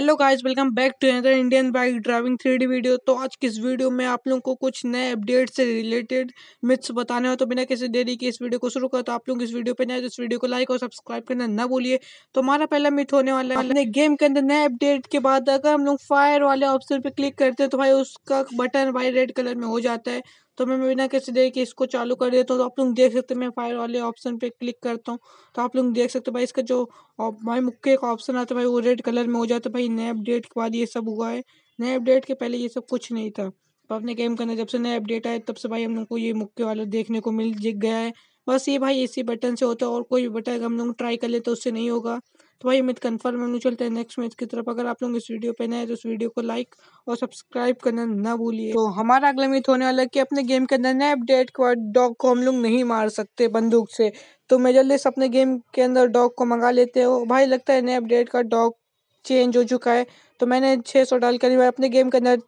Hello guys welcome back to another Indian bike driving three video तो आज इस video में आप लोगों को कुछ नए अपडेट से रिलेटेड मिथ्स बताने हो तो बिना किसी देरी के इस वीडियो को शुरू करो तो आप लोग इस वीडियो पे नए तो इस वीडियो को लाइक और सब्सक्राइब करना ना भूलिए तो हमारा पहला मिथ होने वाला है अपने गेम के अंदर नए अपडेट के बाद अगर हम लोग फायर वाले ऑप्शन पर क्लिक करते हैं तो भाई उसका बटन भाई रेड कलर में हो जाता है तो मैं बिना किसी देर के इसको चालू कर देता हूँ तो आप लोग देख सकते हैं मैं फायर वाले ऑप्शन पे क्लिक करता हूँ तो आप लोग देख सकते हो भाई इसका जो भाई मुख्य एक ऑप्शन आता है भाई वो रेड कलर में हो जाता है भाई नए अपडेट के बाद ये सब हुआ है नए अपडेट के पहले ये सब कुछ नहीं था तो अपने गेम के अंदर जब से नया अपडेट आया तब से भाई हम लोग को ये मुक्के वाला देखने को मिल गया है बस ये भाई इसी बटन से होता है और कोई भी बटन हम लोग ट्राई कर ले तो उससे नहीं होगा तो भाई उम्मीद कन्फर्म है चलते हैं नेक्स्ट मैच की तरफ अगर आप लोग इस वीडियो पे नए हैं तो इस वीडियो को लाइक और सब्सक्राइब करना ना भूलिए तो हमारा अगला मित होने वाला है कि अपने गेम के अंदर नए अपडेट को डॉग को हम लोग नहीं मार सकते बंदूक से तो मैं जल्दी से अपने गेम के अंदर डॉग को मंगा लेते हो भाई लगता है नए अपडेट का डॉग चेंज हो चुका है तो मैंने 600 डाल कर अपने गेम के अंदर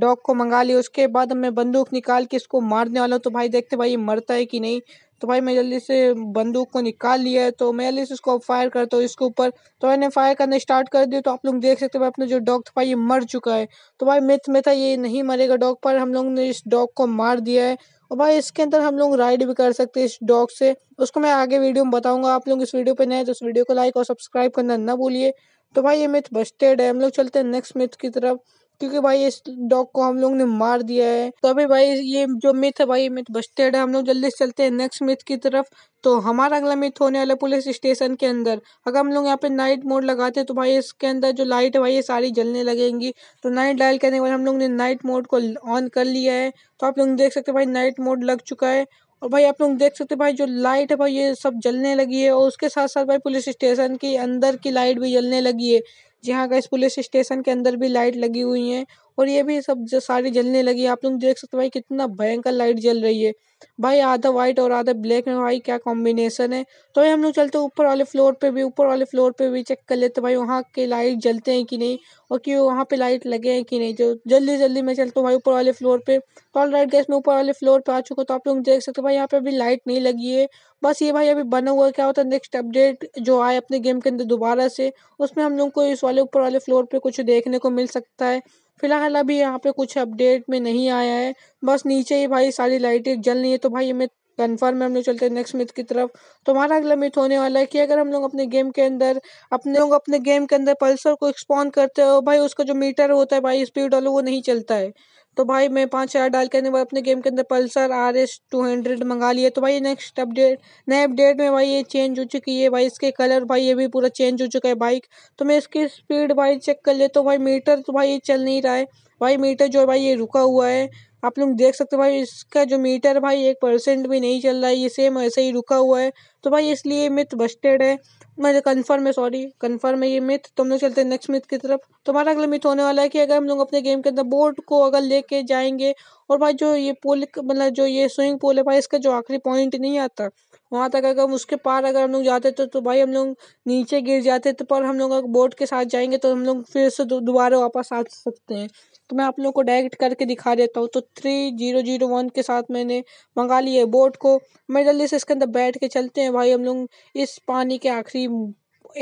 डॉग को मंगा लिया उसके बाद मैं बंदूक निकाल के इसको मारने वाला हूँ तो भाई देखते भाई ये मरता है कि नहीं तो भाई मैं जल्दी से बंदूक को निकाल लिया है तो मैं जल्दी से उसको फायर करता हूँ इसके ऊपर तो मैंने फायर करना स्टार्ट कर दिया तो आप लोग देख सकते हो अपना जो डॉग था भाई ये मर चुका है तो भाई मिथ में था ये नहीं मरेगा डॉग पर हम लोग ने इस डॉग को मार दिया है और भाई इसके अंदर हम लोग राइड भी कर सकते हैं इस डॉग से उसको मैं आगे वीडियो में बताऊंगा आप लोग इस वीडियो पे नए तो इस वीडियो को लाइक और सब्सक्राइब करना ना भूलिए तो भाई ये मिथ बस्टेड है हम लोग चलते हैं नेक्स्ट मिथ की तरफ क्योंकि भाई इस डॉग को हम लोग ने मार दिया है तो अभी भाई ये जो मिथ है भाई मिथ बचते है हम लोग जल्दी से चलते हैं नेक्स्ट मिथ की तरफ तो हमारा अगला मिथ होने वाला पुलिस स्टेशन के अंदर अगर हम लोग यहाँ पे नाइट मोड लगाते तो भाई इसके अंदर जो लाइट है भाई ये सारी जलने लगेंगी तो नाइट डायल करने के बाद हम लोग ने नाइट मोड को ऑन कर लिया है तो आप लोग देख सकते हैं भाई नाइट मोड लग चुका है और भाई आप लोग देख सकते हैं भाई जो लाइट है भाई ये सब जलने लगी है और उसके साथ साथ भाई पुलिस स्टेशन के अंदर की लाइट भी जलने लगी है जहाँ गाइस पुलिस स्टेशन के अंदर भी लाइट लगी हुई है। और ये भी सब जो सारी जलने लगी आप लोग देख सकते भाई कितना भयंकर लाइट जल रही है भाई आधा वाइट और आधा ब्लैक में भाई क्या कॉम्बिनेशन है तो भाई हम लोग चलते ऊपर वाले फ्लोर पे भी ऊपर वाले फ्लोर पे भी चेक कर लेते भाई वहाँ के लाइट जलते हैं कि नहीं और क्यों वहाँ पे लाइट लगे हैं कि नहीं जो जल्दी जल्दी मैं चलता हूँ भाई ऊपर वाले फ्लोर पे तो ऑल राइट गैस में ऊपर वाले फ्लोर पर आ चुका तो आप लोग देख सकते भाई यहाँ पे अभी लाइट नहीं लगी है बस ये भाई अभी बना हुआ क्या होता है नेक्स्ट अपडेट जो आए अपने गेम के अंदर दोबारा से उसमें हम लोग को इस वाले ऊपर वाले फ्लोर पर कुछ देखने को मिल सकता है फिलहाल अभी यहाँ पे कुछ अपडेट में नहीं आया है बस नीचे ही भाई सारी लाइटें जल रही है तो भाई हमें कन्फर्म है हम लोग चलते हैं नेक्स्ट मिथ की तरफ तो हमारा अगला मिथ होने वाला है कि अगर हम लोग अपने गेम के अंदर अपने लोग अपने गेम के अंदर पल्सर को एक्सपॉन्ड करते हो भाई उसका जो मीटर होता है भाई स्पीड वाले वो नहीं चलता है तो भाई मैं पाँच हज़ार डाल के मैंने अपने गेम के अंदर Pulsar R S two hundred मंगा लिया तो भाई नेक्स्ट अपडेट नए अपडेट में भाई ये चेंज हो चुकी है भाई इसके कलर भाई ये भी पूरा चेंज हो चुका है बाइक तो मैं इसकी स्पीड भाई चेक कर ले तो भाई मीटर तो भाई ये चल नहीं रहा है भाई मीटर जो है भाई ये रुका हुआ है आप लोग देख सकते हो भाई इसका जो मीटर भाई एक परसेंट भी नहीं चल रहा है ये सेम ऐसे ही रुका हुआ है तो भाई इसलिए मिथ बस्टेड है मैं कन्फर्म तो है सॉरी कन्फर्म है ये मिथ तो हम लोग चलते हैं नेक्स्ट मिथ की तरफ तो हमारा अगला मिथ होने वाला है कि अगर हम लोग अपने गेम के अंदर बोर्ड को अगर लेके जाएंगे और भाई जो ये पुल मतलब जो ये स्विमिंग पूल है भाई इसका जो आखिरी पॉइंट नहीं आता वहाँ तक अगर हम उसके पार अगर हम लोग जाते तो तो भाई हम लोग नीचे गिर जाते तो पर हम लोग अगर बोट के साथ जाएंगे तो हम लोग फिर से दोबारा वापस आ सकते हैं तो मैं आप लोग को डायरेक्ट करके दिखा देता हूँ तो थ्री जीरो जीरो वन के साथ मैंने मंगा ली है बोट को मैं जल्दी से इसके अंदर बैठ के चलते हैं भाई हम लोग इस पानी के आखिरी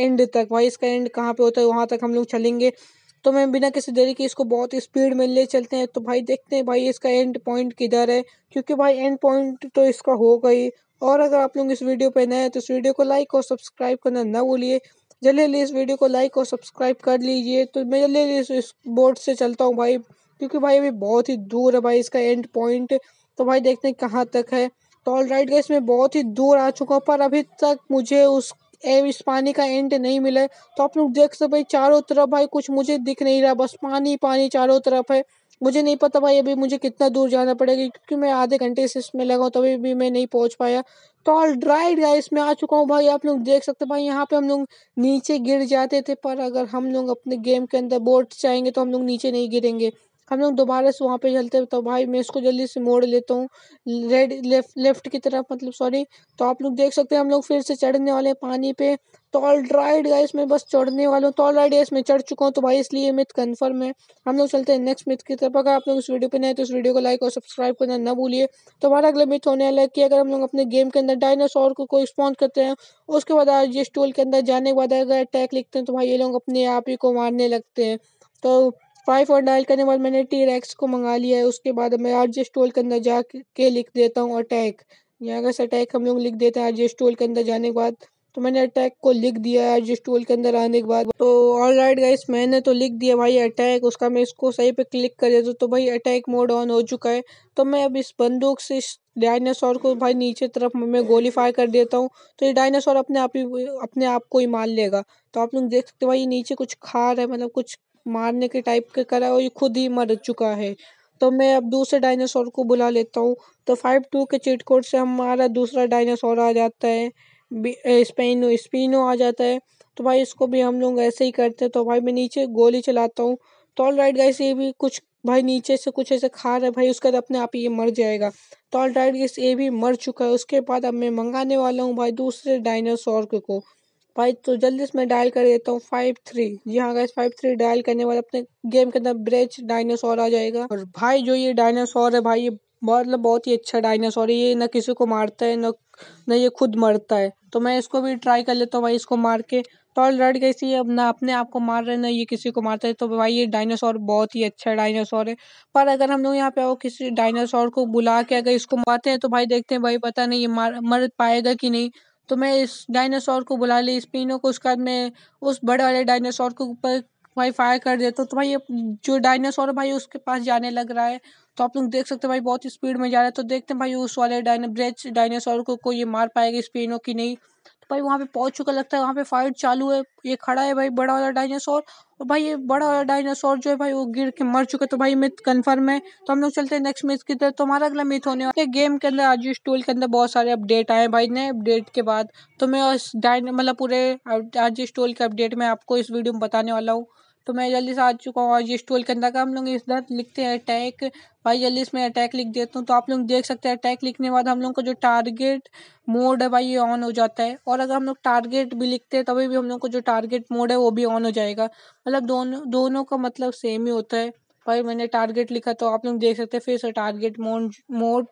एंड तक भाई इसका एंड कहाँ पे होता है वहाँ तक हम लोग चलेंगे तो मैं बिना किसी देरी के इसको बहुत स्पीड में ले चलते हैं तो भाई देखते हैं भाई इसका एंड पॉइंट किधर है क्योंकि भाई एंड पॉइंट तो इसका होगा ही और अगर आप लोग इस वीडियो पर नए हैं तो इस वीडियो को लाइक और सब्सक्राइब करना ना भूलिए जल्दी जल्दी इस वीडियो को लाइक और सब्सक्राइब कर लीजिए तो मैं जल्दी जल्दी इस बोर्ड से चलता हूँ भाई क्योंकि भाई अभी बहुत ही दूर है भाई इसका एंड पॉइंट तो भाई देखते हैं कहाँ तक है तो ऑल राइट गई मैं बहुत ही दूर आ चुका हूँ पर अभी तक मुझे उस इस पानी का एंड नहीं मिला है तो आप लोग देख सकते भाई चारों तरफ भाई कुछ मुझे दिख नहीं रहा बस पानी पानी चारों तरफ है मुझे नहीं पता भाई अभी मुझे कितना दूर जाना पड़ेगा क्योंकि मैं आधे घंटे से इसमें लगा हूँ तभी भी मैं नहीं पहुँच पाया तो ऑल ड्राइड गाइस मैं आ चुका हूँ भाई आप लोग देख सकते हैं भाई यहाँ पे हम लोग नीचे गिर जाते थे पर अगर हम लोग अपने गेम के अंदर बोर्ड चाहेंगे तो हम लोग नीचे नहीं गिरेंगे हम लोग दोबारा से वहाँ पे चलते तो भाई मैं इसको जल्दी से मोड़ लेता हूँ रेड लेफ्ट लेफ्ट की तरफ मतलब सॉरी तो आप लोग देख सकते हैं हम लोग फिर से चढ़ने वाले पानी पे तो ऑल राइड गाइस मैं बस चढ़ने वाला हूँ तो ऑल राइड गाइस मैं चढ़ चुका हूँ तो भाई इसलिए मिथ कन्फर्म है हम लोग चलते हैं नेक्स्ट मिथ की तरफ अगर आप लोग इस वीडियो पे नए तो इस वीडियो को लाइक और सब्सक्राइब करना ना भूलिए तो हमारा अगला मिथ होने वाला है कि अगर हम लोग अपने गेम के अंदर डायनासोर को कोई स्पॉन्स करते हैं उसके बाद आज ये स्टोल के अंदर जाने के बाद अगर अटैक लिखते हैं तो भाई ये लोग अपने आप ही को मारने लगते हैं तो फाइव और डायल करने के बाद मैंने टी रेक्स को मंगा लिया है उसके बाद मैं आर जे स्टोल के अंदर जा के लिख देता हूँ अटैक यहाँ का अटैक हम लोग लिख देते हैं आर जे स्टोल के अंदर जाने के बाद तो मैंने अटैक को लिख दिया है जिस टूल के अंदर आने के बाद तो ऑल राइट गाइस मैंने तो लिख दिया भाई अटैक उसका मैं इसको सही पे क्लिक कर देता तो भाई अटैक मोड ऑन हो चुका है तो मैं अब इस बंदूक से इस डायनासोर को भाई नीचे तरफ मैं गोलीफाई कर देता हूँ तो ये डायनासोर अपने आप ही अपने आप को ही मार लेगा तो आप लोग देख सकते भाई ये नीचे कुछ खा रहा है मतलब कुछ मारने के टाइप के करा है और ये खुद ही मर चुका है तो मैं अब दूसरे डायनासोर को बुला लेता हूँ तो फाइव टू के चिट कोड से हमारा दूसरा डायनासोर आ जाता है स्पेन स्पिनो आ जाता है तो भाई इसको भी हम लोग ऐसे ही करते हैं तो भाई मैं नीचे गोली चलाता हूँ तो ऑल राइट गाइस ये भी कुछ भाई नीचे से कुछ ऐसे खा रहा है भाई उसके बाद अपने आप ही ये मर जाएगा तो ऑल राइट गाइस ये भी मर चुका है उसके बाद अब मैं मंगाने वाला हूँ भाई दूसरे डायनासोर को भाई तो जल्दी से मैं डायल कर देता हूँ फाइव थ्री जी हाँ गाइस फाइव थ्री डायल करने वाला अपने गेम के अंदर ब्रेच डायनासोर आ जाएगा और भाई जो ये डायनासोर है भाई ये मतलब बहुत ही अच्छा डायनासोर है ये ना किसी को मारता है ना ना ये खुद मरता है तो मैं इसको भी ट्राई कर लेता हूँ भाई इसको मार के तो लड़ गई थी अब ना अपने आप को मार रहे ना ये किसी को मारता है तो भाई ये डायनासोर बहुत ही अच्छा डायनासोर है पर अगर हम लोग यहाँ पे आओ किसी डायनासोर को बुला के अगर इसको मारते हैं तो भाई देखते हैं भाई पता नहीं ये मार मर पाएगा कि नहीं तो मैं इस डायनासोर को बुला ली स्पिनो को उसके बाद मैं उस बड़े वाले डायनासोर के ऊपर भाई फायर कर देता तो भाई ये जो डायनासोर भाई उसके पास जाने लग रहा है तो आप लोग देख सकते हैं भाई बहुत स्पीड में जा रहा है तो देखते हैं भाई उस वाले डाइन ब्रेच डायनासोर को, को ये मार पाएगा स्पिनो की नहीं तो भाई वहाँ पे पहुँच चुका लगता है वहाँ पे फाइट चालू है ये खड़ा है भाई बड़ा वाला डायनासोर और भाई ये बड़ा वाला डायनासोर जो है भाई वो गिर के मर चुके तो भाई मिथ कन्फर्म है तो हम लोग चलते हैं नेक्स्ट मिथ की तरह तो हमारा अगला मिथ होने वाला है गेम के अंदर आज टूल के अंदर बहुत सारे अपडेट आए भाई नए अपडेट के बाद तो मैं उस डाइन मतलब पूरे आज टूल के अपडेट में आपको इस वीडियो में बताने वाला हूँ तो मैं जल्दी से आ चुका हूँ और ये स्टोल के अंदर का हम लोग इधर लिखते हैं अटैक भाई जल्दी इसमें अटैक लिख देता हूँ तो आप लोग देख सकते हैं अटैक लिखने के बाद हम लोग का जो टारगेट मोड है भाई ये ऑन हो जाता है और अगर हम लोग टारगेट भी लिखते हैं तभी भी हम लोग को जो टारगेट मोड है वो भी ऑन हो जाएगा मतलब दोनों दोनों का मतलब सेम ही होता है भाई मैंने टारगेट लिखा तो आप लोग देख सकते हैं फिर से टारगेट मोड मोड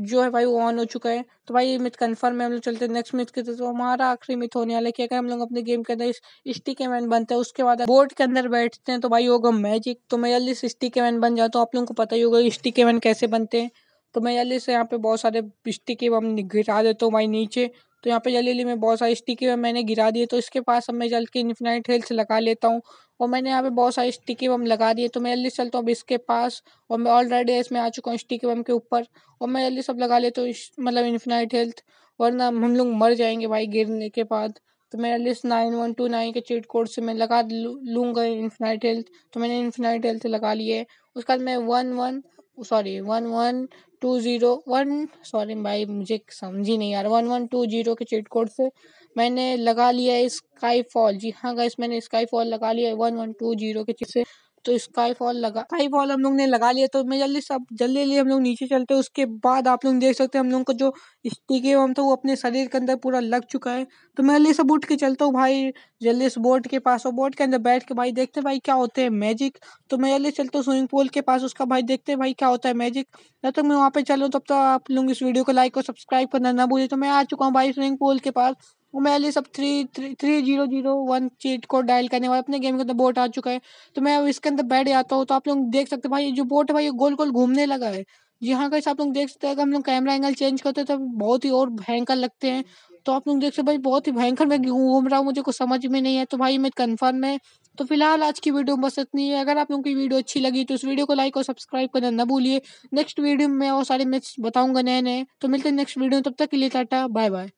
जो है भाई वो ऑन हो चुका है तो भाई ये मिथ कन्फर्म है हम लोग चलते हैं नेक्स्ट मिथ के तो हमारा आखिरी मिथ होने वाला है कि अगर हम लोग अपने गेम के अंदर स्टिक मैन बनते हैं उसके बाद बोर्ड के अंदर बैठते हैं तो भाई होगा मैजिक तो मैं जल्दी से स्टिक मैन बन जाता हूँ आप लोगों को पता ही होगा स्टिक मैन कैसे बनते हैं तो मैं जल्दी से यहाँ पे बहुत सारे स्टिक हम गिरा देता हूँ भाई नीचे तो यहाँ पे जल्दी जल्दी मैं बहुत सारी स्टिकी मैंने गिरा दिए तो इसके पास अब मैं जल्द के इन्फिनाइट हेल्थ लगा लेता हूँ और मैंने यहाँ पे बहुत सारे स्टिकी बम लगा दिए तो मैं जल्दी चलता हूँ अब इसके पास और मैं ऑलरेडी इसमें आ चुका हूँ स्टिकी बम के ऊपर और मैं जल्दी सब लगा लेता हूँ मतलब इन्फिनाइट हेल्थ वरना हम लोग मर जाएंगे भाई गिरने के बाद तो मैं list nine one two nine के चीट कोड से मैं लगा लूँगा इन्फिनाइट हेल्थ तो मैंने इन्फिनाइट हेल्थ लगा लिए उसके बाद मैं one one sorry one one two zero one sorry भाई मुझे समझ ही नहीं आ रहा वन वन टू जीरो के चिट कोड से मैंने लगा लिया है स्काई फॉल जी हाँ गाइस मैंने स्काई फॉल लगा लिया है वन वन टू जीरो के चिट से तो स्काई फॉल लगा स्काई फॉल हम लोग ने लगा लिया तो मैं जल्दी सब जल्दी जल्दी हम लोग नीचे चलते हैं उसके बाद आप लोग देख सकते हैं हम लोग का जो स्टिक वम था वो अपने शरीर के अंदर पूरा लग चुका है तो मैं जल्दी से उठ के चलता हूँ भाई जल्दी से बोट के पास और बोट के अंदर बैठ के भाई देखते भाई क्या होते हैं मैजिक तो मैं जल्दी चलता हूँ स्विमिंग पूल के पास उसका भाई देखते भाई क्या होता है मैजिक जब तक मैं वहाँ पर चलूँ तब तक आप लोग इस वीडियो को लाइक और सब्सक्राइब करना ना भूलें तो मैं आ चुका हूँ भाई स्विमिंग पूल के पास वो मेरे लिए सब three three three zero zero one cheat को डायल करने वाले अपने गेम के अंदर बोट आ चुका है तो मैं इसके अंदर बैठ जाता हूँ तो आप लोग देख सकते हैं भाई जो बोट है भाई ये गोल गोल घूमने लगा है यहाँ का आप लोग देख सकते हैं अगर हम लोग कैमरा एंगल चेंज करते हैं तो बहुत ही और भयंकर लगते हैं तो आप लोग देख सकते भाई बहुत ही भयंकर मैं घूम रहा हूँ मुझे कुछ समझ में नहीं है तो भाई मैं कन्फर्म है तो फिलहाल आज की वीडियो में बस इतनी है अगर आप लोगों की वीडियो अच्छी लगी तो इस वीडियो को लाइक और सब्सक्राइब करना ना भूलिए नेक्स्ट वीडियो में और सारे मैच बताऊंगा नए नए तो मिलते हैं नेक्स्ट वीडियो में तब तक के लिए टाटा बाय बाय